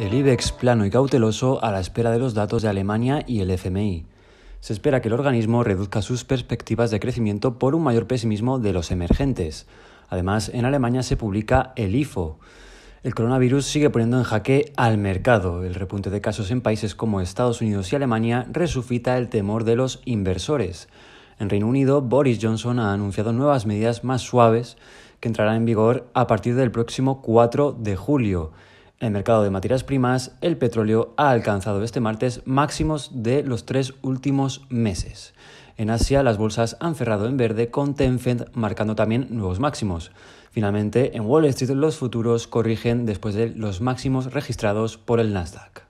El IBEX plano y cauteloso a la espera de los datos de Alemania y el FMI. Se espera que el organismo reduzca sus perspectivas de crecimiento por un mayor pesimismo de los emergentes. Además, en Alemania se publica el IFO. El coronavirus sigue poniendo en jaque al mercado. El repunte de casos en países como Estados Unidos y Alemania resucita el temor de los inversores. En Reino Unido, Boris Johnson ha anunciado nuevas medidas más suaves que entrarán en vigor a partir del próximo 4 de julio. El mercado de materias primas, el petróleo, ha alcanzado este martes máximos de los tres últimos meses. En Asia, las bolsas han cerrado en verde con Tencent marcando también nuevos máximos. Finalmente, en Wall Street los futuros corrigen después de los máximos registrados por el Nasdaq.